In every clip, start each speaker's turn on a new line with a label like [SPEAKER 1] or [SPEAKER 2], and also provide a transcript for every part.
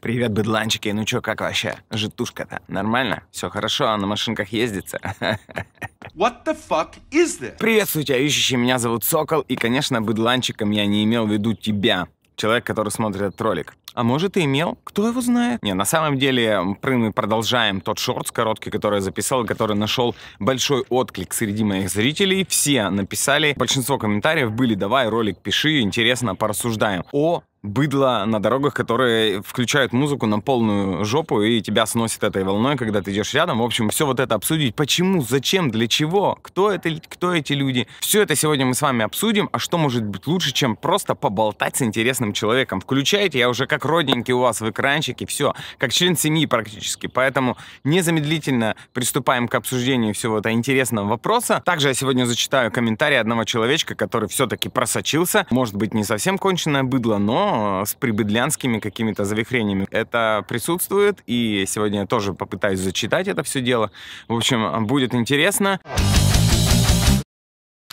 [SPEAKER 1] Привет, быдланчики, ну чё, как вообще? Житушка-то нормально? Все хорошо, а на машинках ездится? What the fuck is this? Приветствую тебя, ищущий, меня зовут Сокол, и, конечно, быдланчиком я не имел в виду тебя, человек, который смотрит этот ролик. А может и имел, кто его знает? Не, на самом деле, мы продолжаем тот шорт, короткий, который я записал, который нашел большой отклик среди моих зрителей. Все написали, большинство комментариев были, давай ролик пиши, интересно, порассуждаем. О быдло на дорогах, которые включают музыку на полную жопу и тебя сносит этой волной, когда ты идешь рядом. В общем, все вот это обсудить. Почему, зачем, для чего, кто это, кто эти люди. Все это сегодня мы с вами обсудим, а что может быть лучше, чем просто поболтать с интересным человеком. Включайте, я уже как родненький у вас в экранчике, все, как член семьи практически. Поэтому незамедлительно приступаем к обсуждению всего этого интересного вопроса. Также я сегодня зачитаю комментарий одного человечка, который все-таки просочился. Может быть, не совсем конченное быдло, но с прибыдлянскими какими-то завихрениями. Это присутствует, и сегодня я тоже попытаюсь зачитать это все дело. В общем, будет интересно.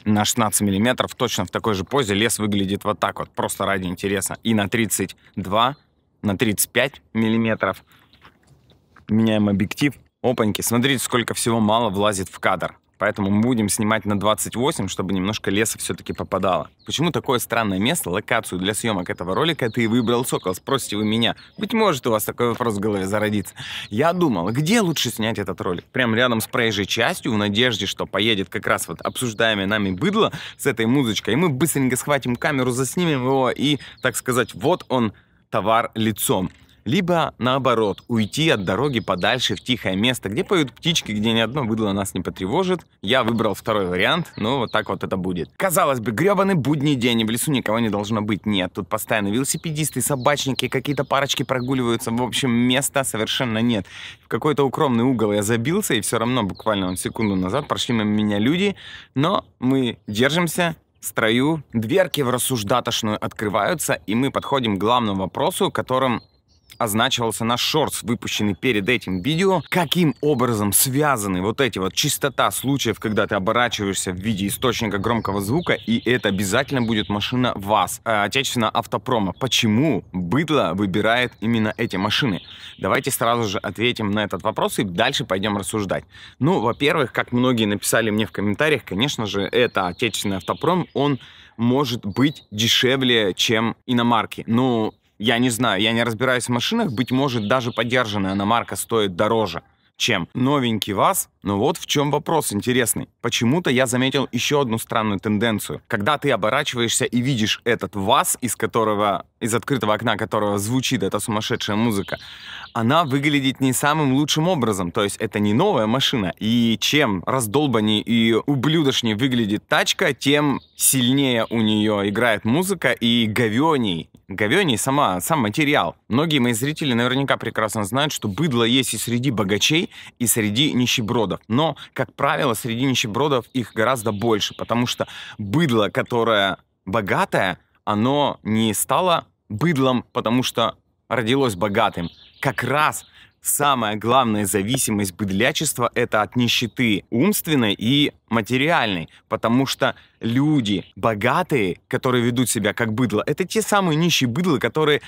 [SPEAKER 1] На 16 миллиметров точно в такой же позе лес выглядит вот так вот, просто ради интереса. И на 32, на 35 миллиметров меняем объектив. Опаньки, смотрите, сколько всего мало влазит в кадр. Поэтому мы будем снимать на 28, чтобы немножко леса все-таки попадало. Почему такое странное место, локацию для съемок этого ролика ты выбрал, Сокол? Спросите вы меня. Быть может, у вас такой вопрос в голове зародится. Я думал, где лучше снять этот ролик? Прям рядом с проезжей частью, в надежде, что поедет как раз вот обсуждаемое нами быдло с этой музычкой, и мы быстренько схватим камеру, заснимем его и, так сказать, вот он, товар лицом либо наоборот, уйти от дороги подальше в тихое место, где поют птички, где ни одно выдало нас не потревожит. Я выбрал второй вариант, но ну, вот так вот это будет. Казалось бы, гребаный будний день, и в лесу никого не должно быть. Нет, тут постоянно велосипедисты, собачники, какие-то парочки прогуливаются. В общем, места совершенно нет. В какой-то укромный угол я забился, и все равно буквально секунду назад прошли мимо меня люди, но мы держимся, строю, дверки в рассуждатошную открываются, и мы подходим к главному вопросу, которым означивался на шортс, выпущенный перед этим видео, каким образом связаны вот эти вот частота случаев, когда ты оборачиваешься в виде источника громкого звука, и это обязательно будет машина ВАЗ, э, отечественного автопрома. Почему быдло выбирает именно эти машины? Давайте сразу же ответим на этот вопрос и дальше пойдем рассуждать. Ну, во-первых, как многие написали мне в комментариях, конечно же, это отечественный автопром, он может быть дешевле, чем иномарки. но ну, я не знаю, я не разбираюсь в машинах, быть может, даже подержанная иномарка стоит дороже, чем новенький ВАЗ. Но вот в чем вопрос интересный. Почему-то я заметил еще одну странную тенденцию. Когда ты оборачиваешься и видишь этот ВАЗ, из которого, из открытого окна которого звучит эта сумасшедшая музыка, она выглядит не самым лучшим образом. То есть это не новая машина. И чем раздолбаннее и ублюдочнее выглядит тачка, тем сильнее у нее играет музыка и говеней и сама, сам материал. Многие мои зрители наверняка прекрасно знают, что быдло есть и среди богачей, и среди нищебродов. Но, как правило, среди нищебродов их гораздо больше, потому что быдло, которое богатое, оно не стало быдлом, потому что родилось богатым. Как раз самая главная зависимость быдлячества – это от нищеты умственной и материальной, потому что люди богатые, которые ведут себя как быдло, это те самые нищие быдлы, которые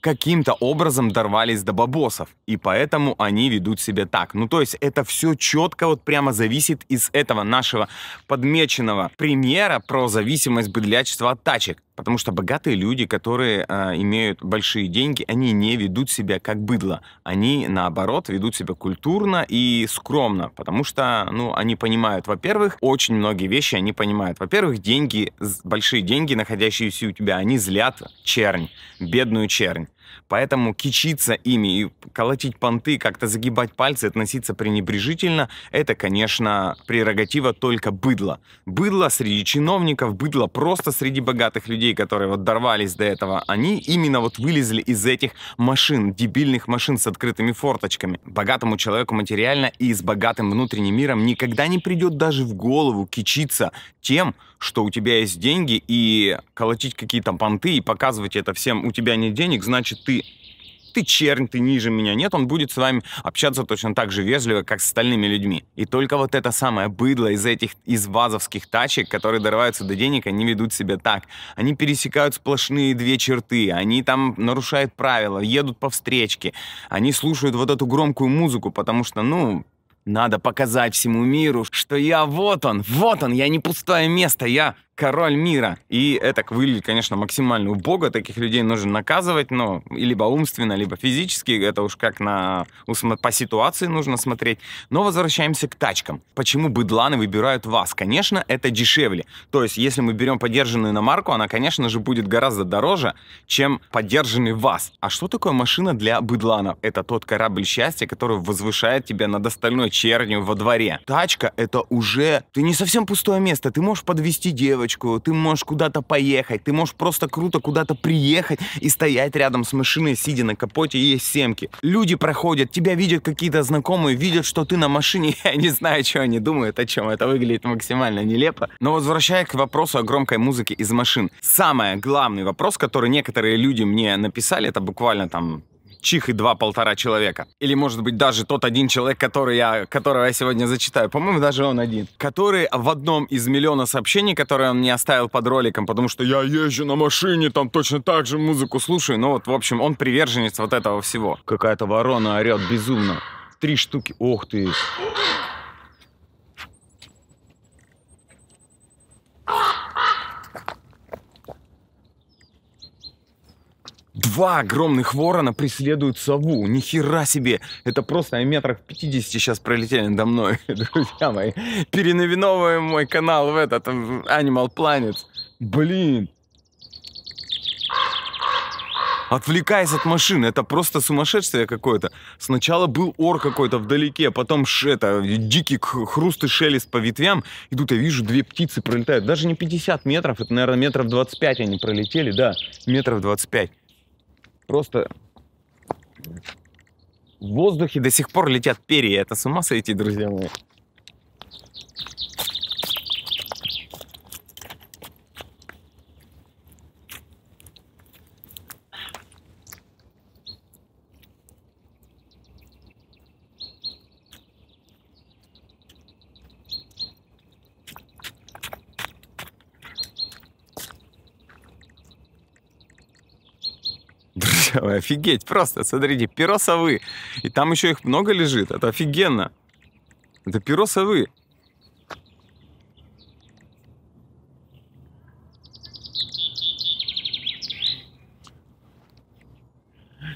[SPEAKER 1] каким-то образом дорвались до бабосов, и поэтому они ведут себя так. Ну, то есть это все четко вот прямо зависит из этого нашего подмеченного примера про зависимость быдлячества от тачек. Потому что богатые люди, которые э, имеют большие деньги, они не ведут себя как быдло. Они, наоборот, ведут себя культурно и скромно, потому что, ну, они понимают, во-первых, очень многие вещи они понимают. Во-первых, деньги, большие деньги, находящиеся у тебя, они злят чернь, бедную чернь. Поэтому кичиться ими и колотить понты, как-то загибать пальцы, относиться пренебрежительно, это, конечно, прерогатива только быдла. Быдло среди чиновников, быдло просто среди богатых людей, которые вот дорвались до этого. Они именно вот вылезли из этих машин, дебильных машин с открытыми форточками. Богатому человеку материально и с богатым внутренним миром никогда не придет даже в голову кичиться тем, что у тебя есть деньги, и колотить какие-то понты и показывать это всем, у тебя нет денег, значит, ты ты чернь, ты ниже меня. Нет, он будет с вами общаться точно так же вежливо, как с остальными людьми. И только вот это самое быдло из этих, из вазовских тачек, которые дорываются до денег, они ведут себя так. Они пересекают сплошные две черты, они там нарушают правила, едут по встречке, они слушают вот эту громкую музыку, потому что, ну, надо показать всему миру, что я вот он, вот он, я не пустое место, я король мира. И это выглядит, конечно, максимально убого. Таких людей нужно наказывать, но либо умственно, либо физически. Это уж как на, по ситуации нужно смотреть. Но возвращаемся к тачкам. Почему быдланы выбирают вас? Конечно, это дешевле. То есть, если мы берем подержанную иномарку, она, конечно же, будет гораздо дороже, чем подержанный вас. А что такое машина для быдланов? Это тот корабль счастья, который возвышает тебя над остальной чернью во дворе. Тачка — это уже... Ты не совсем пустое место. Ты можешь подвести девочку, девочку, ты можешь куда-то поехать, ты можешь просто круто куда-то приехать и стоять рядом с машиной, сидя на капоте и есть семки. Люди проходят, тебя видят какие-то знакомые, видят, что ты на машине, я не знаю, что они думают, о чем это выглядит максимально нелепо. Но возвращаясь к вопросу о громкой музыке из машин. Самый главный вопрос, который некоторые люди мне написали, это буквально там чих и два полтора человека. Или, может быть, даже тот один человек, который я, которого я сегодня зачитаю. По-моему, даже он один. Который в одном из миллиона сообщений, которые он мне оставил под роликом, потому что я езжу на машине, там точно так же музыку слушаю. Ну вот, в общем, он приверженец вот этого всего. Какая-то ворона орет безумно. Три штуки. Ох ты. Два огромных ворона преследуют сову. Ни хера себе! Это просто о метрах 50 сейчас пролетели до мной, друзья мои. Переновиновываем мой канал в этот Animal Planet. Блин! Отвлекаясь от машины, это просто сумасшествие какое-то. Сначала был ор какой-то вдалеке, потом ш, это, дикий хруст и шелест по ветвям. И тут я вижу, две птицы пролетают. Даже не 50 метров, это, наверное, метров 25 они пролетели, да, метров 25. Просто в воздухе до сих пор летят перья. Это с ума сойти, друзья мои. клевые, офигеть, просто, смотрите, перо совы. И там еще их много лежит, это офигенно. Это перо совы.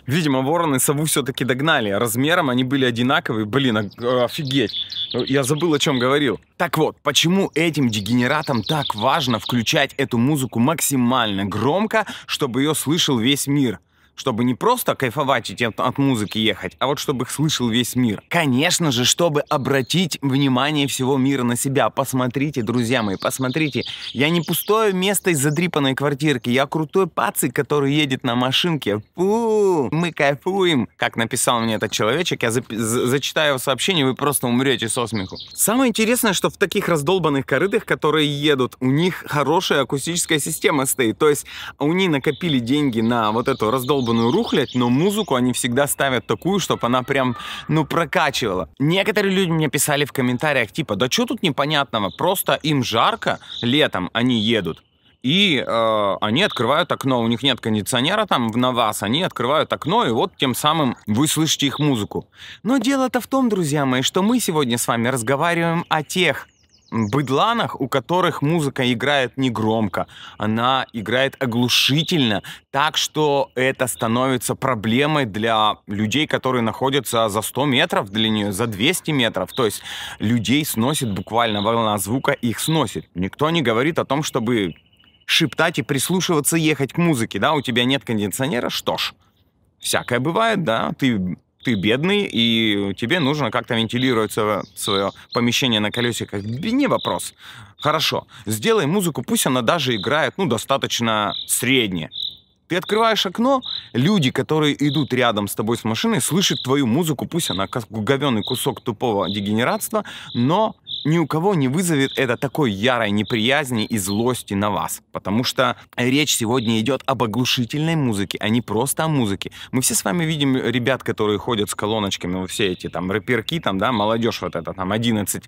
[SPEAKER 1] Видимо, вороны сову все-таки догнали. А размером они были одинаковые. Блин, а, а, офигеть. Ну, я забыл, о чем говорил. Так вот, почему этим дегенератам так важно включать эту музыку максимально громко, чтобы ее слышал весь мир? чтобы не просто кайфовать и от, музыки ехать, а вот чтобы их слышал весь мир. Конечно же, чтобы обратить внимание всего мира на себя. Посмотрите, друзья мои, посмотрите. Я не пустое место из задрипанной квартирки. Я крутой пацик, который едет на машинке. Фу, мы кайфуем. Как написал мне этот человечек, я за за зачитаю его сообщение, вы просто умрете со смеху. Самое интересное, что в таких раздолбанных корытах, которые едут, у них хорошая акустическая система стоит. То есть они накопили деньги на вот эту раздолбанную долбанную рухлядь, но музыку они всегда ставят такую, чтобы она прям, ну, прокачивала. Некоторые люди мне писали в комментариях, типа, да что тут непонятного, просто им жарко, летом они едут, и э, они открывают окно. У них нет кондиционера там на вас, они открывают окно, и вот тем самым вы слышите их музыку. Но дело-то в том, друзья мои, что мы сегодня с вами разговариваем о тех быдланах, у которых музыка играет не громко, она играет оглушительно, так что это становится проблемой для людей, которые находятся за 100 метров для нее, за 200 метров. То есть людей сносит буквально волна звука, их сносит. Никто не говорит о том, чтобы шептать и прислушиваться, ехать к музыке, да, у тебя нет кондиционера, что ж, всякое бывает, да, ты ты бедный, и тебе нужно как-то вентилировать свое, свое помещение на колесиках. Не вопрос. Хорошо, сделай музыку, пусть она даже играет, ну, достаточно средне. Ты открываешь окно, люди, которые идут рядом с тобой с машиной, слышат твою музыку, пусть она как говеный кусок тупого дегенератства, но ни у кого не вызовет это такой ярой неприязни и злости на вас. Потому что речь сегодня идет об оглушительной музыке, а не просто о музыке. Мы все с вами видим ребят, которые ходят с колоночками, все эти там рэперки, там, да, молодежь вот эта, там 11-10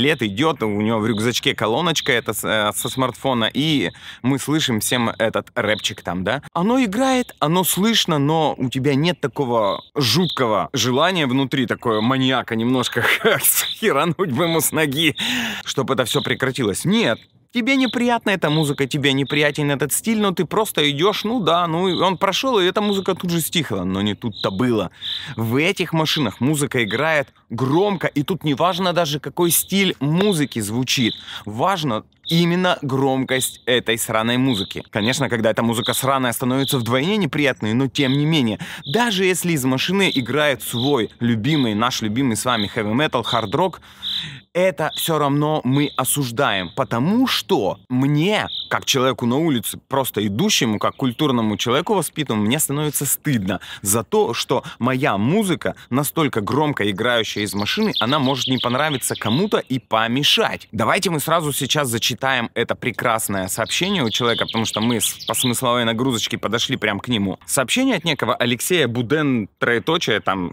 [SPEAKER 1] лет идет, у него в рюкзачке колоночка это э, со смартфона, и мы слышим всем этот рэпчик там, да. Оно играет, оно слышно, но у тебя нет такого жуткого желания внутри, такое маньяка немножко, херануть бы ему ему с ноги, чтобы это все прекратилось. Нет, тебе неприятна эта музыка, тебе неприятен этот стиль, но ты просто идешь, ну да, ну и он прошел, и эта музыка тут же стихла, но не тут-то было. В этих машинах музыка играет громко, и тут не важно даже, какой стиль музыки звучит. Важно именно громкость этой сраной музыки. Конечно, когда эта музыка сраная становится вдвойне неприятной, но тем не менее. Даже если из машины играет свой любимый, наш любимый с вами хэви-метал, хард-рок, это все равно мы осуждаем, потому что мне, как человеку на улице, просто идущему, как культурному человеку воспитанному, мне становится стыдно за то, что моя музыка настолько громко играющая из машины, она может не понравиться кому-то и помешать. Давайте мы сразу сейчас зачитаем это прекрасное сообщение у человека, потому что мы по смысловой нагрузочке подошли прям к нему. Сообщение от некого Алексея Буден, троеточие, там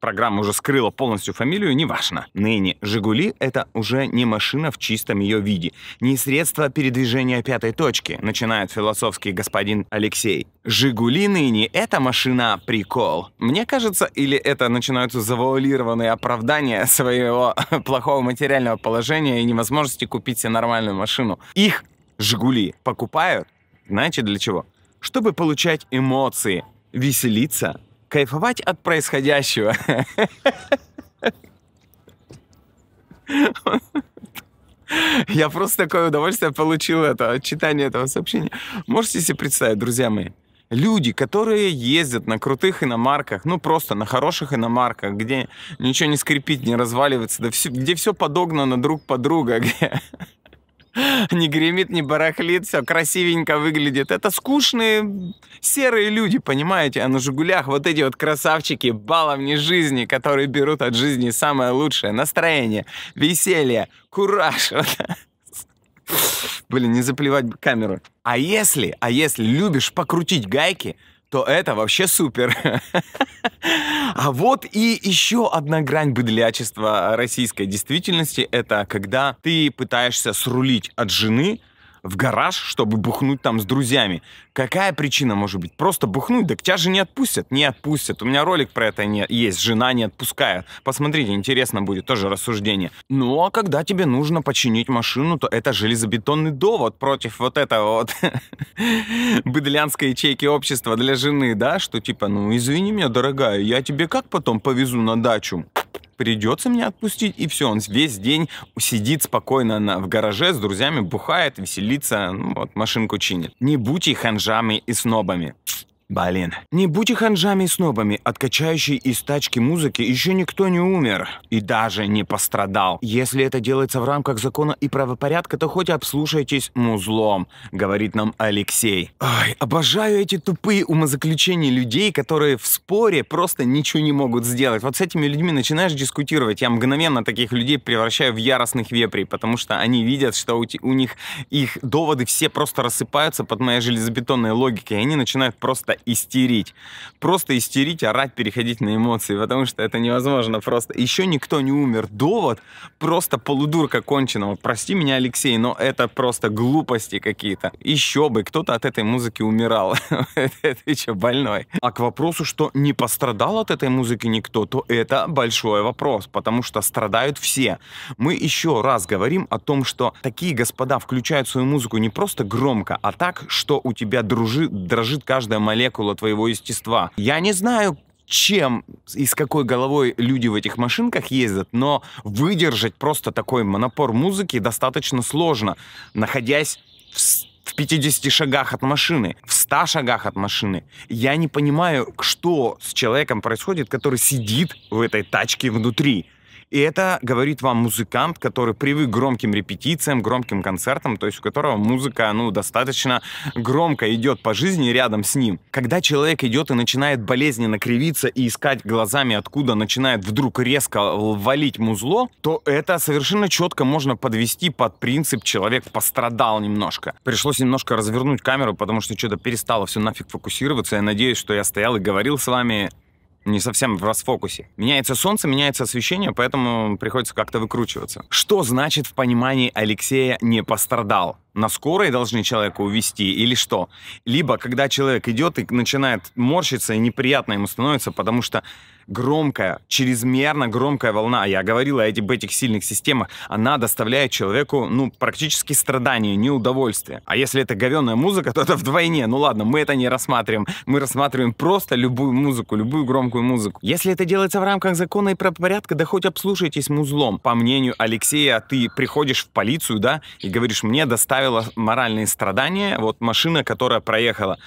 [SPEAKER 1] программа уже скрыла полностью фамилию, неважно. Ныне «Жигули» — это уже не машина в чистом ее виде, не средство передвижения пятой точки, начинает философский господин Алексей. «Жигули» ныне — это машина-прикол. Мне кажется, или это начинаются завуалированные оправдания своего плохого материального положения и невозможности купить себе нормальную машину. Их «Жигули» покупают, знаете для чего? Чтобы получать эмоции, веселиться, кайфовать от происходящего. Я просто такое удовольствие получил это, от читания этого сообщения. Можете себе представить, друзья мои, люди, которые ездят на крутых иномарках, ну просто на хороших иномарках, где ничего не скрипит, не разваливается, да все, где все подогнано друг под друга, где не гремит, не барахлит, все красивенько выглядит. Это скучные серые люди, понимаете? А на «Жигулях» вот эти вот красавчики, баловни жизни, которые берут от жизни самое лучшее. Настроение, веселье, кураж. Блин, не заплевать камеру. А если, а если любишь покрутить гайки – то это вообще супер. А вот и еще одна грань быдлячества российской действительности — это когда ты пытаешься срулить от жены — в гараж, чтобы бухнуть там с друзьями. Какая причина может быть? Просто бухнуть, так тебя же не отпустят. Не отпустят. У меня ролик про это не, есть, жена не отпускает. Посмотрите, интересно будет тоже рассуждение. Ну, а когда тебе нужно починить машину, то это железобетонный довод против вот этого вот быдлянской ячейки общества для жены, да? Что типа, ну, извини меня, дорогая, я тебе как потом повезу на дачу? придется меня отпустить, и все, он весь день сидит спокойно на, в гараже с друзьями, бухает, веселится, ну, вот, машинку чинит. Не будьте ханжами и снобами. Блин, не будь их ханжами и снобами, от из тачки музыки еще никто не умер и даже не пострадал. Если это делается в рамках закона и правопорядка, то хоть обслушайтесь музлом, говорит нам Алексей. Ой, обожаю эти тупые умозаключения людей, которые в споре просто ничего не могут сделать. Вот с этими людьми начинаешь дискутировать, я мгновенно таких людей превращаю в яростных вепрей, потому что они видят, что у, у них их доводы все просто рассыпаются под моей железобетонной логикой, и они начинают просто просто истерить. Просто истерить, орать, переходить на эмоции, потому что это невозможно просто. Еще никто не умер. Довод просто полудурка конченого. Прости меня, Алексей, но это просто глупости какие-то. Еще бы, кто-то от этой музыки умирал. Ты что, больной? А к вопросу, что не пострадал от этой музыки никто, то это большой вопрос, потому что страдают все. Мы еще раз говорим о том, что такие господа включают свою музыку не просто громко, а так, что у тебя дружи, дрожит каждая молекула молекула твоего естества. Я не знаю, чем и с какой головой люди в этих машинках ездят, но выдержать просто такой монопор музыки достаточно сложно, находясь в в 50 шагах от машины, в 100 шагах от машины. Я не понимаю, что с человеком происходит, который сидит в этой тачке внутри. И это говорит вам музыкант, который привык к громким репетициям, громким концертам, то есть у которого музыка, ну, достаточно громко идет по жизни рядом с ним. Когда человек идет и начинает болезненно кривиться и искать глазами, откуда начинает вдруг резко валить музло, то это совершенно четко можно подвести под принцип «человек пострадал немножко». Пришлось немножко развернуть камеру, потому что что-то перестало все нафиг фокусироваться. Я надеюсь, что я стоял и говорил с вами не совсем в расфокусе. Меняется солнце, меняется освещение, поэтому приходится как-то выкручиваться. Что значит в понимании Алексея «не пострадал»? На скорой должны человека увести или что? Либо, когда человек идет и начинает морщиться, и неприятно ему становится, потому что громкая, чрезмерно громкая волна, а я говорил о этих, этих сильных системах, она доставляет человеку, ну, практически страдания, неудовольствие. А если это говенная музыка, то это вдвойне. Ну ладно, мы это не рассматриваем. Мы рассматриваем просто любую музыку, любую громкую музыку. Если это делается в рамках закона и правопорядка, да хоть обслушайтесь музлом. По мнению Алексея, ты приходишь в полицию, да, и говоришь, мне доставило моральные страдания вот машина, которая проехала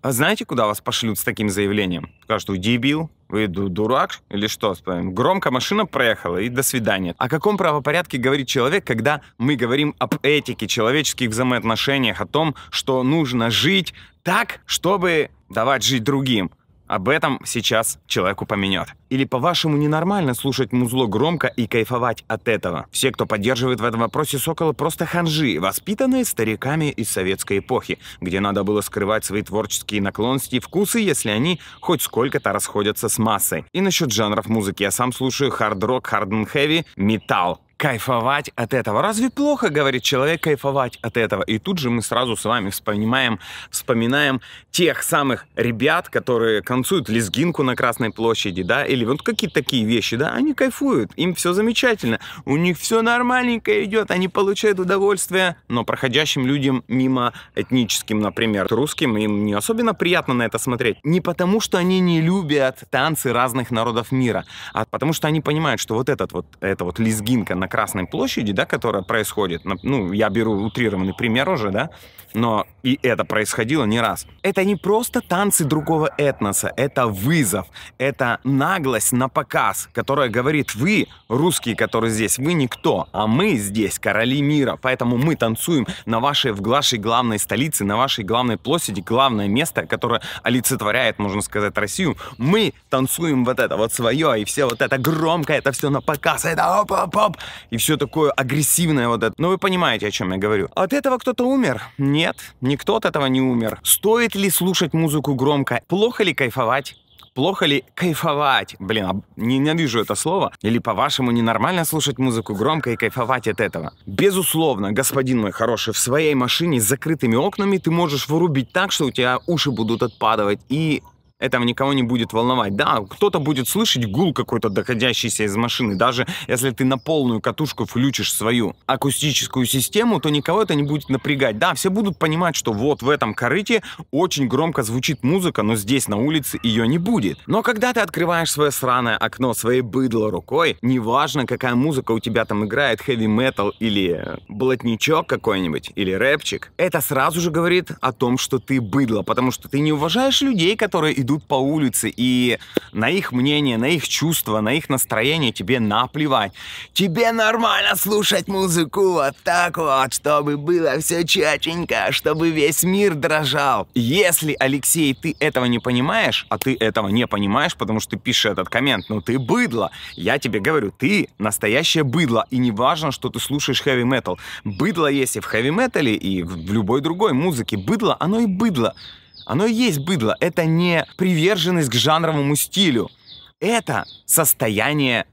[SPEAKER 1] а знаете, куда вас пошлют с таким заявлением? Скажут, дебил, вы дурак или что? Громко машина проехала и до свидания. О каком правопорядке говорит человек, когда мы говорим об этике, человеческих взаимоотношениях, о том, что нужно жить так, чтобы давать жить другим? Об этом сейчас человеку упомянет. Или, по-вашему, ненормально слушать музло громко и кайфовать от этого? Все, кто поддерживает в этом вопросе Сокола, просто ханжи, воспитанные стариками из советской эпохи, где надо было скрывать свои творческие наклонности и вкусы, если они хоть сколько-то расходятся с массой. И насчет жанров музыки. Я сам слушаю хард-рок, хард-н-хэви, металл кайфовать от этого. Разве плохо, говорит человек, кайфовать от этого? И тут же мы сразу с вами вспоминаем, вспоминаем тех самых ребят, которые концуют лезгинку на Красной площади, да, или вот какие-то такие вещи, да, они кайфуют, им все замечательно, у них все нормальненько идет, они получают удовольствие, но проходящим людям мимо этническим, например, русским, им не особенно приятно на это смотреть. Не потому, что они не любят танцы разных народов мира, а потому, что они понимают, что вот этот вот, это вот лезгинка на на Красной площади, да, которая происходит, ну, я беру утрированный пример уже, да, но и это происходило не раз. Это не просто танцы другого этноса, это вызов, это наглость на показ, которая говорит, вы, русские, которые здесь, вы никто, а мы здесь короли мира, поэтому мы танцуем на вашей, в вашей главной столице, на вашей главной площади, главное место, которое олицетворяет, можно сказать, Россию. Мы танцуем вот это вот свое, и все вот это громко, это все на показ, это оп-оп-оп и все такое агрессивное вот это. Но ну, вы понимаете, о чем я говорю. От этого кто-то умер? Нет, никто от этого не умер. Стоит ли слушать музыку громко? Плохо ли кайфовать? плохо ли кайфовать? Блин, а ненавижу это слово. Или, по-вашему, ненормально слушать музыку громко и кайфовать от этого? Безусловно, господин мой хороший, в своей машине с закрытыми окнами ты можешь вырубить так, что у тебя уши будут отпадывать, и этого никого не будет волновать. Да, кто-то будет слышать гул какой-то доходящийся из машины, даже если ты на полную катушку включишь свою акустическую систему, то никого это не будет напрягать. Да, все будут понимать, что вот в этом корыте очень громко звучит музыка, но здесь на улице ее не будет. Но когда ты открываешь свое сраное окно своей быдло рукой, неважно, какая музыка у тебя там играет, хэви-метал или блатничок какой-нибудь, или рэпчик, это сразу же говорит о том, что ты быдло, потому что ты не уважаешь людей, которые идут идут по улице, и на их мнение, на их чувства, на их настроение тебе наплевать. Тебе нормально слушать музыку вот так вот, чтобы было все чатенько, чтобы весь мир дрожал. Если, Алексей, ты этого не понимаешь, а ты этого не понимаешь, потому что ты пишешь этот коммент, ну ты быдло. Я тебе говорю, ты настоящее быдло, и не важно, что ты слушаешь хэви-метал. Быдло есть и в хэви-метале, и в любой другой музыке. Быдло, оно и быдло. Оно и есть быдло. Это не приверженность к жанровому стилю. Это состояние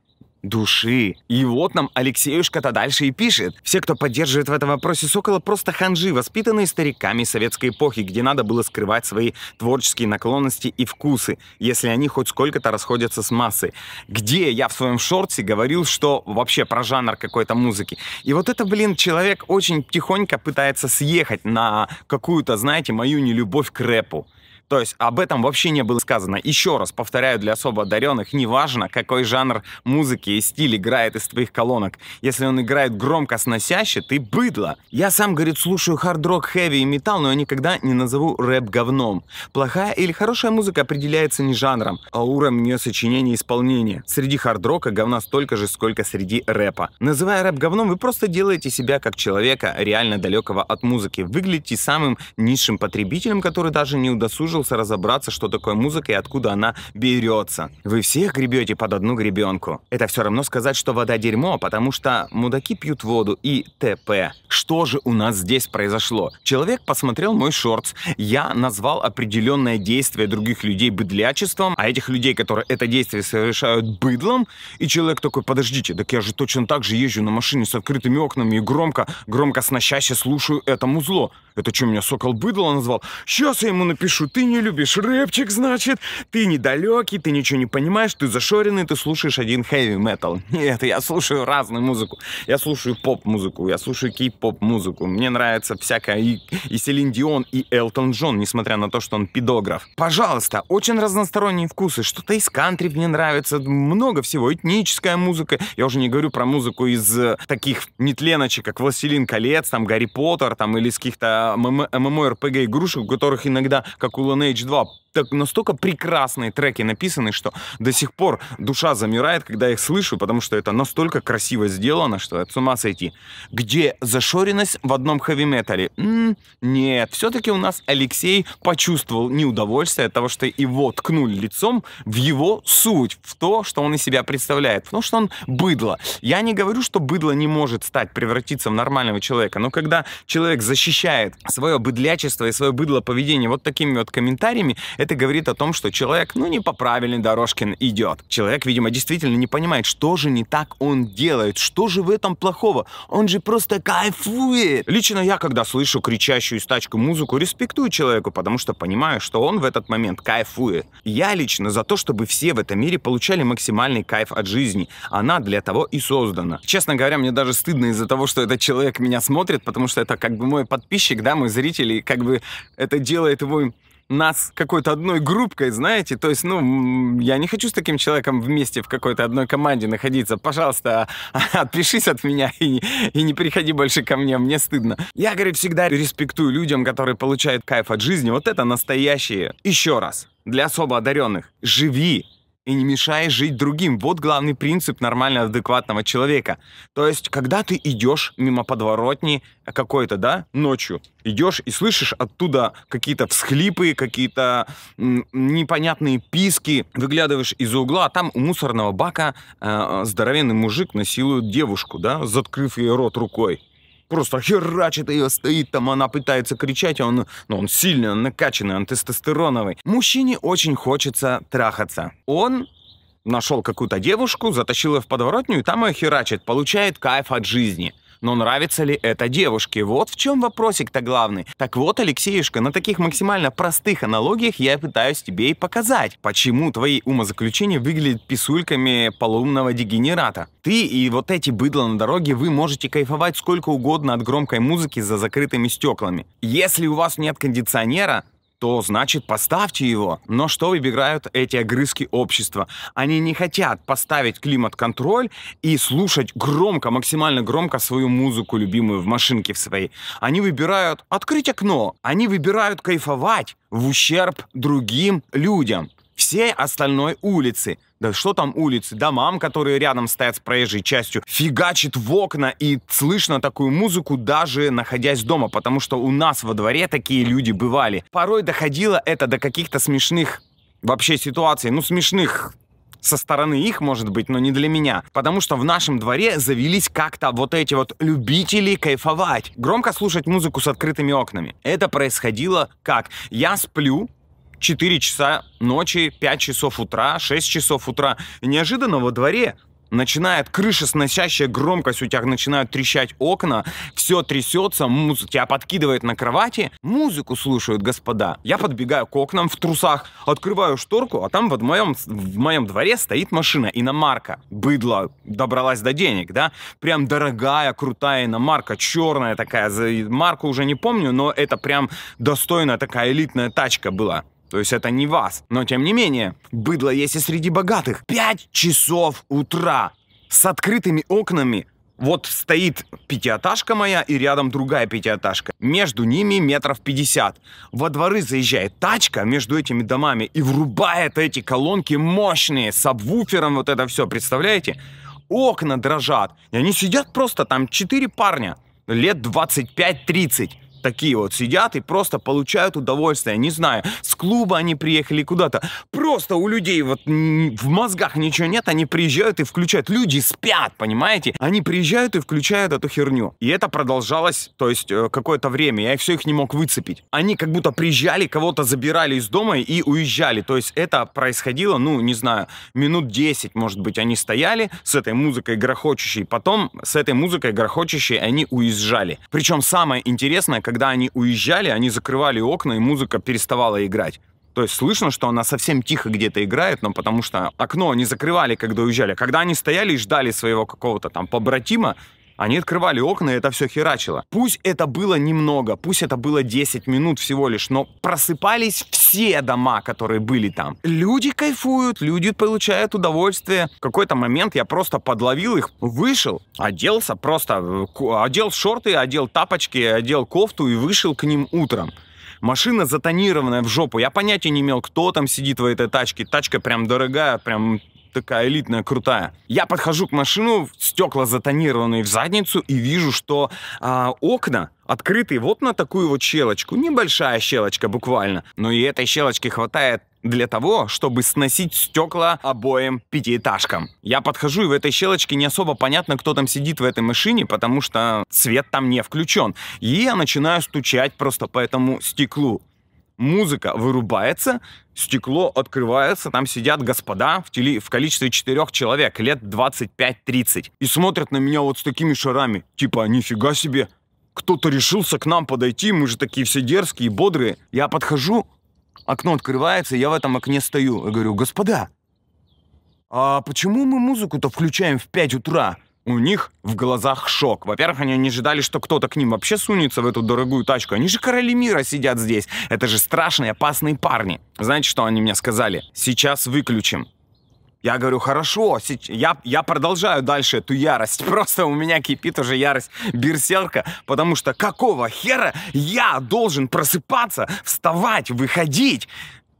[SPEAKER 1] души. И вот нам Алексеюшка-то дальше и пишет. Все, кто поддерживает в этом вопросе Сокола, просто ханжи, воспитанные стариками советской эпохи, где надо было скрывать свои творческие наклонности и вкусы, если они хоть сколько-то расходятся с массой. Где я в своем шорте говорил, что вообще про жанр какой-то музыки. И вот это, блин, человек очень тихонько пытается съехать на какую-то, знаете, мою нелюбовь к рэпу. То есть об этом вообще не было сказано. Еще раз повторяю для особо одаренных, неважно, какой жанр музыки и стиль играет из твоих колонок. Если он играет громко сносяще, ты быдло. Я сам, говорит, слушаю хард-рок, хэви и металл, но я никогда не назову рэп говном. Плохая или хорошая музыка определяется не жанром, а уровнем ее сочинения и исполнения. Среди хард-рока говна столько же, сколько среди рэпа. Называя рэп говном, вы просто делаете себя как человека, реально далекого от музыки. Выглядите самым низшим потребителем, который даже не удосужен удосужился разобраться, что такое музыка и откуда она берется. Вы всех гребете под одну гребенку. Это все равно сказать, что вода дерьмо, потому что мудаки пьют воду и т.п. Что же у нас здесь произошло? Человек посмотрел мой шортс. Я назвал определенное действие других людей быдлячеством, а этих людей, которые это действие совершают быдлом, и человек такой, подождите, так я же точно так же езжу на машине с открытыми окнами и громко, громко снащаще слушаю это музло. Это что, меня сокол быдло назвал? Сейчас я ему напишу, ты не любишь рэпчик, значит? Ты недалекий, ты ничего не понимаешь, ты зашоренный, ты слушаешь один хэви метал. Нет, я слушаю разную музыку. Я слушаю поп-музыку, я слушаю кей-поп-музыку. Мне нравится всякая и, и Селин Дион, и Элтон Джон, несмотря на то, что он педограф. Пожалуйста, очень разносторонние вкусы. Что-то из кантри мне нравится, много всего. Этническая музыка. Я уже не говорю про музыку из э, таких нетленочек, как «Властелин колец», там «Гарри Поттер», там или из каких-то ММ, ММО-РПГ игрушек, у которых иногда, как у Age 2 так, настолько прекрасные треки написаны, что до сих пор душа замирает, когда их слышу, потому что это настолько красиво сделано, что от с ума сойти. Где зашоренность в одном хэви-метале? Нет, все-таки у нас Алексей почувствовал неудовольствие от того, что его ткнули лицом в его суть, в то, что он из себя представляет, потому что он быдло. Я не говорю, что быдло не может стать, превратиться в нормального человека, но когда человек защищает свое быдлячество и свое быдло поведение вот такими вот комментариями, это говорит о том, что человек, ну, не по правильной дорожке идет. Человек, видимо, действительно не понимает, что же не так он делает, что же в этом плохого. Он же просто кайфует. Лично я, когда слышу кричащую стачку музыку, респектую человеку, потому что понимаю, что он в этот момент кайфует. Я лично за то, чтобы все в этом мире получали максимальный кайф от жизни. Она для того и создана. Честно говоря, мне даже стыдно из-за того, что этот человек меня смотрит, потому что это как бы мой подписчик, да, мой зритель, и как бы это делает его нас какой-то одной группкой, знаете, то есть, ну, я не хочу с таким человеком вместе в какой-то одной команде находиться. Пожалуйста, отпишись от меня и не, и не приходи больше ко мне, мне стыдно. Я, говорит, всегда респектую людям, которые получают кайф от жизни. Вот это настоящие. Еще раз, для особо одаренных, живи и не мешай жить другим. Вот главный принцип нормально адекватного человека. То есть, когда ты идешь мимо подворотни какой-то, да, ночью, идешь и слышишь оттуда какие-то всхлипы, какие-то непонятные писки, выглядываешь из-за угла, а там у мусорного бака э, здоровенный мужик насилует девушку, да, заткрыв ей рот рукой просто херачит ее, стоит там, она пытается кричать, а он, ну, он сильный, он накачанный, он тестостероновый. Мужчине очень хочется трахаться. Он нашел какую-то девушку, затащил ее в подворотню, и там ее херачит, получает кайф от жизни. Но нравится ли это девушке? Вот в чем вопросик-то главный. Так вот, Алексеюшка, на таких максимально простых аналогиях я пытаюсь тебе и показать, почему твои умозаключения выглядят писульками полумного дегенерата. Ты и вот эти быдла на дороге, вы можете кайфовать сколько угодно от громкой музыки за закрытыми стеклами. Если у вас нет кондиционера, то значит поставьте его. Но что выбирают эти огрызки общества? Они не хотят поставить климат-контроль и слушать громко, максимально громко свою музыку любимую в машинке в своей. Они выбирают открыть окно, они выбирают кайфовать в ущерб другим людям всей остальной улицы да что там улицы, домам, которые рядом стоят с проезжей частью, фигачит в окна и слышно такую музыку даже находясь дома, потому что у нас во дворе такие люди бывали. Порой доходило это до каких-то смешных вообще ситуаций, ну смешных со стороны их, может быть, но не для меня. Потому что в нашем дворе завелись как-то вот эти вот любители кайфовать. Громко слушать музыку с открытыми окнами. Это происходило как? Я сплю, 4 часа ночи, 5 часов утра, 6 часов утра. И неожиданно во дворе начинает крыша сносящая громкость, у тебя начинают трещать окна, все трясется, музыка тебя подкидывает на кровати, музыку слушают господа. Я подбегаю к окнам в трусах, открываю шторку, а там вот в моем, в моем дворе стоит машина, иномарка. Быдло добралась до денег, да? Прям дорогая, крутая иномарка, черная такая, марку уже не помню, но это прям достойная такая элитная тачка была. То есть это не вас. Но тем не менее, быдло есть и среди богатых. Пять часов утра с открытыми окнами. Вот стоит пятиэтажка моя и рядом другая пятиэтажка. Между ними метров 50. Во дворы заезжает тачка между этими домами и врубает эти колонки мощные, с обвуфером вот это все, представляете? Окна дрожат. И они сидят просто там четыре парня лет 25-30 такие вот сидят и просто получают удовольствие. Не знаю, с клуба они приехали куда-то. Просто у людей вот в мозгах ничего нет, они приезжают и включают. Люди спят, понимаете? Они приезжают и включают эту херню. И это продолжалось, то есть э, какое-то время. Я все их не мог выцепить. Они как будто приезжали, кого-то забирали из дома и уезжали. То есть это происходило, ну, не знаю, минут 10, может быть, они стояли с этой музыкой грохочущей. Потом с этой музыкой грохочущей они уезжали. Причем самое интересное, когда когда они уезжали, они закрывали окна, и музыка переставала играть. То есть слышно, что она совсем тихо где-то играет, но потому что окно они закрывали, когда уезжали. Когда они стояли и ждали своего какого-то там побратима, они открывали окна, и это все херачило. Пусть это было немного, пусть это было 10 минут всего лишь, но просыпались все дома, которые были там. Люди кайфуют, люди получают удовольствие. В какой-то момент я просто подловил их, вышел, оделся просто, э, одел шорты, одел тапочки, одел кофту и вышел к ним утром. Машина затонированная в жопу. Я понятия не имел, кто там сидит в этой тачке. Тачка прям дорогая, прям такая элитная, крутая. Я подхожу к машину, стекла затонированные в задницу, и вижу, что а, окна открытые вот на такую вот щелочку. Небольшая щелочка буквально. Но и этой щелочки хватает для того, чтобы сносить стекла обоим пятиэтажкам. Я подхожу, и в этой щелочке не особо понятно, кто там сидит в этой машине, потому что свет там не включен. И я начинаю стучать просто по этому стеклу музыка вырубается, стекло открывается, там сидят господа в, теле, в количестве четырех человек, лет 25-30, и смотрят на меня вот с такими шарами, типа, нифига себе, кто-то решился к нам подойти, мы же такие все дерзкие, бодрые. Я подхожу, окно открывается, я в этом окне стою. и говорю, господа, а почему мы музыку-то включаем в 5 утра? у них в глазах шок. Во-первых, они не ожидали, что кто-то к ним вообще сунется в эту дорогую тачку. Они же короли мира сидят здесь. Это же страшные, опасные парни. Знаете, что они мне сказали? Сейчас выключим. Я говорю, хорошо, я, я продолжаю дальше эту ярость. Просто у меня кипит уже ярость берсерка, потому что какого хера я должен просыпаться, вставать, выходить?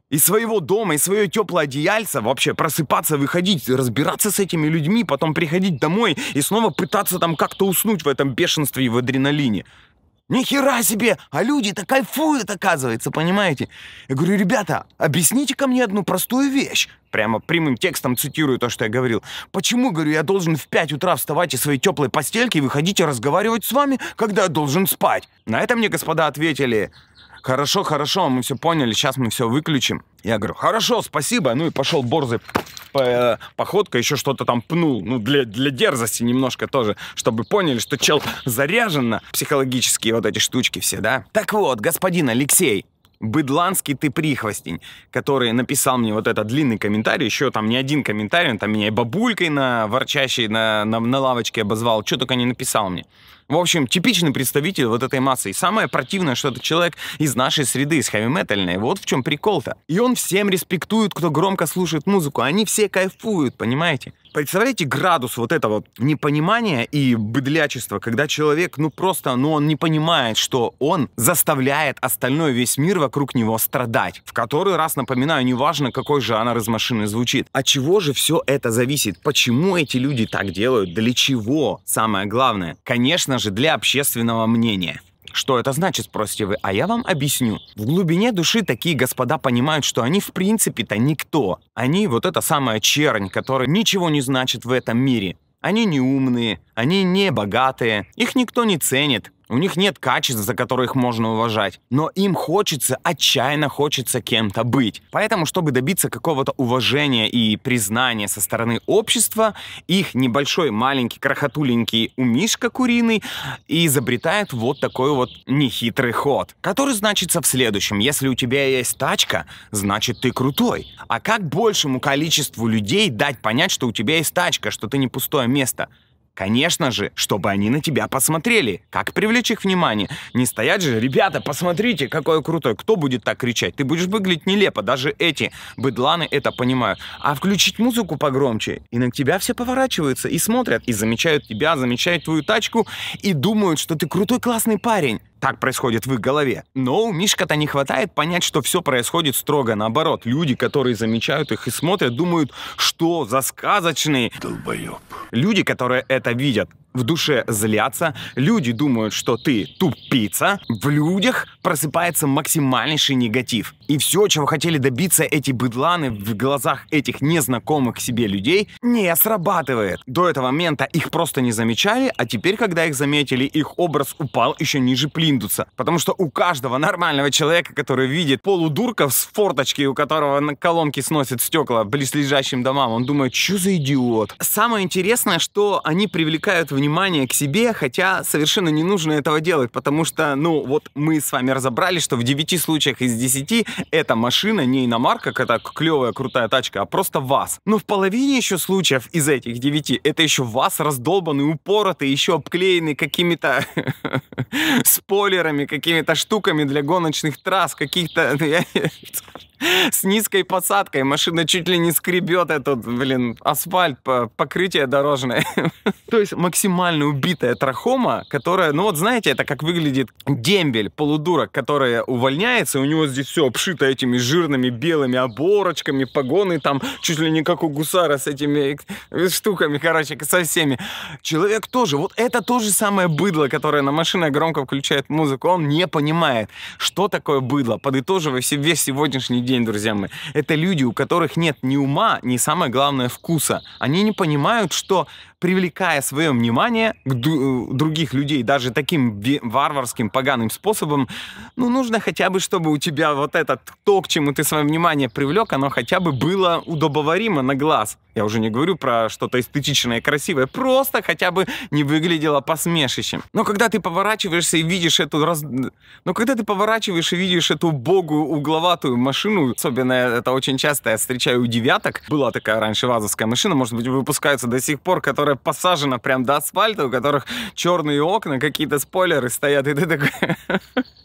[SPEAKER 1] из своего дома, из своего теплого одеяльца вообще просыпаться, выходить, разбираться с этими людьми, потом приходить домой и снова пытаться там как-то уснуть в этом бешенстве и в адреналине. Ни хера себе! А люди-то кайфуют, оказывается, понимаете? Я говорю, ребята, объясните ко мне одну простую вещь. Прямо прямым текстом цитирую то, что я говорил. Почему, говорю, я должен в 5 утра вставать из своей теплой постельки и выходить и разговаривать с вами, когда я должен спать? На это мне, господа, ответили хорошо, хорошо, мы все поняли, сейчас мы все выключим. Я говорю, хорошо, спасибо. Ну и пошел борзый по, э, походка, еще что-то там пнул. Ну, для, для дерзости немножко тоже, чтобы поняли, что чел заряжен на психологические вот эти штучки все, да? Так вот, господин Алексей, быдланский ты прихвостень, который написал мне вот этот длинный комментарий, еще там не один комментарий, он там меня и бабулькой на ворчащей на, на, на лавочке обозвал, что только не написал мне. В общем, типичный представитель вот этой массы. И самое противное, что это человек из нашей среды, из хэви-метальной. Вот в чем прикол-то. И он всем респектует, кто громко слушает музыку. Они все кайфуют, понимаете? Представляете градус вот этого непонимания и быдлячества, когда человек, ну просто, ну он не понимает, что он заставляет остальной весь мир вокруг него страдать. В который раз напоминаю, неважно, какой же она из машины звучит. От чего же все это зависит? Почему эти люди так делают? Для чего? Самое главное. Конечно конечно же, для общественного мнения. Что это значит, спросите вы, а я вам объясню. В глубине души такие господа понимают, что они в принципе-то никто. Они вот эта самая чернь, которая ничего не значит в этом мире. Они не умные, они не богатые, их никто не ценит. У них нет качеств, за которые их можно уважать, но им хочется, отчаянно хочется кем-то быть. Поэтому, чтобы добиться какого-то уважения и признания со стороны общества, их небольшой маленький крохотуленький умишка куриный изобретает вот такой вот нехитрый ход, который значится в следующем. Если у тебя есть тачка, значит ты крутой. А как большему количеству людей дать понять, что у тебя есть тачка, что ты не пустое место? Конечно же, чтобы они на тебя посмотрели. Как привлечь их внимание? Не стоять же, ребята, посмотрите, какой крутой. Кто будет так кричать? Ты будешь выглядеть нелепо, даже эти быдланы это понимают. А включить музыку погромче, и на тебя все поворачиваются и смотрят, и замечают тебя, замечают твою тачку, и думают, что ты крутой классный парень. Так происходит в их голове. Но у Мишка-то не хватает понять, что все происходит строго наоборот. Люди, которые замечают их и смотрят, думают, что за сказочный. Долбоеб. Люди, которые это видят, в душе злятся, люди думают, что ты тупица, в людях просыпается максимальнейший негатив. И все, чего хотели добиться эти быдланы в глазах этих незнакомых себе людей, не срабатывает. До этого момента их просто не замечали, а теперь, когда их заметили, их образ упал еще ниже плиндуса. Потому что у каждого нормального человека, который видит полудурков с форточки, у которого на колонке сносит стекла близлежащим домам, он думает, что за идиот? Самое интересное, что они привлекают внимание к себе, хотя совершенно не нужно этого делать, потому что, ну, вот мы с вами разобрали, что в 9 случаях из 10 эта машина не иномарка, какая-то клевая, крутая тачка, а просто вас. Но ну, в половине еще случаев из этих девяти это еще вас раздолбанный, упоротый, еще обклеенный какими-то спойлерами, какими-то штуками для гоночных трасс, каких-то... Ну, с низкой посадкой. Машина чуть ли не скребет этот, блин, асфальт, покрытие дорожное. То есть максимально убитая трахома, которая, ну вот знаете, это как выглядит дембель, полудурок, который увольняется, у него здесь все обшито этими жирными белыми оборочками, погоны там, чуть ли не как у гусара с этими э, штуками, короче, со всеми. Человек тоже, вот это то же самое быдло, которое на машине громко включает музыку, он не понимает, что такое быдло, подытоживая себе весь сегодняшний день день, друзья мои. Это люди, у которых нет ни ума, ни самое главное вкуса. Они не понимают, что привлекая свое внимание к э, других людей даже таким варварским, поганым способом, ну, нужно хотя бы, чтобы у тебя вот этот то, к чему ты свое внимание привлек, оно хотя бы было удобоваримо на глаз. Я уже не говорю про что-то эстетичное, красивое, просто хотя бы не выглядело посмешищем. Но когда ты поворачиваешься и видишь эту раз... Но когда ты поворачиваешь и видишь эту богу угловатую машину, особенно это очень часто я встречаю у девяток, была такая раньше вазовская машина, может быть, выпускается до сих пор, которая которая посажена прям до асфальта, у которых черные окна, какие-то спойлеры стоят, и ты такой...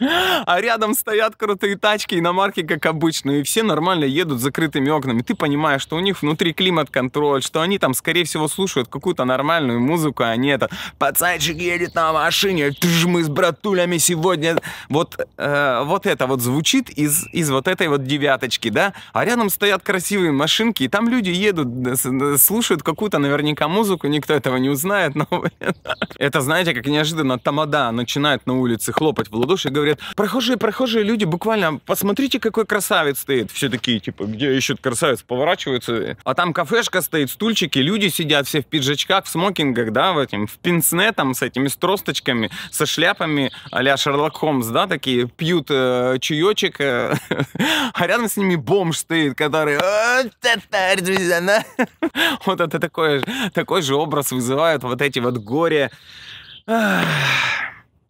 [SPEAKER 1] А рядом стоят крутые тачки, и иномарки, как обычно, и все нормально едут с закрытыми окнами. Ты понимаешь, что у них внутри климат-контроль, что они там, скорее всего, слушают какую-то нормальную музыку, а не это «Пацанчик едет на машине, ты ж мы с братулями сегодня...» Вот, э, вот это вот звучит из, из вот этой вот девяточки, да? А рядом стоят красивые машинки, и там люди едут, слушают какую-то наверняка музыку, никто этого не узнает, но... Это, знаете, как неожиданно тамада начинает на улице хлопать в ладоши и говорит говорят, прохожие, прохожие люди, буквально, посмотрите, какой красавец стоит. Все такие, типа, где ищут красавец, поворачиваются. А там кафешка стоит, стульчики, люди сидят все в пиджачках, в смокингах, да, в этим, в пинсне там с этими, стросточками, со шляпами, а Шерлок Холмс, да, такие, пьют э, чаечек, э, а рядом с ними бомж стоит, который... Вот это такой, такой же образ вызывают вот эти вот горе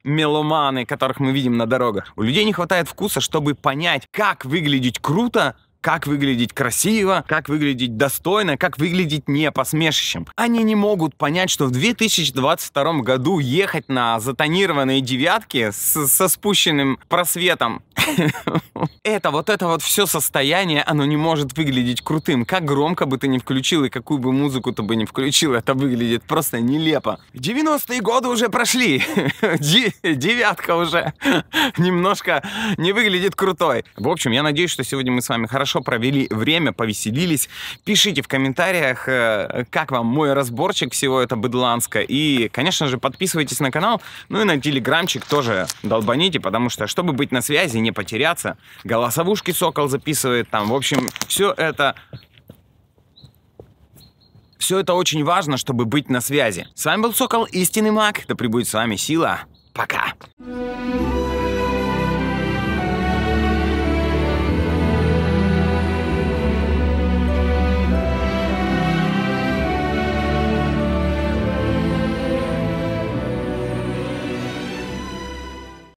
[SPEAKER 1] меломаны, которых мы видим на дорогах. У людей не хватает вкуса, чтобы понять, как выглядеть круто, как выглядеть красиво, как выглядеть достойно, как выглядеть не посмешищем. Они не могут понять, что в 2022 году ехать на затонированные девятки с, со спущенным просветом это вот это вот все состояние, оно не может выглядеть крутым. Как громко бы ты ни включил и какую бы музыку ты бы ни включил, это выглядит просто нелепо. 90-е годы уже прошли. Девятка уже немножко не выглядит крутой. В общем, я надеюсь, что сегодня мы с вами хорошо провели время, повеселились. Пишите в комментариях, э, как вам мой разборчик всего это быдланска. И, конечно же, подписывайтесь на канал, ну и на телеграмчик тоже долбаните, потому что, чтобы быть на связи, не потеряться. Голосовушки Сокол записывает там. В общем, все это все это очень важно, чтобы быть на связи. С вами был Сокол, истинный маг. Да прибудет с вами сила. Пока.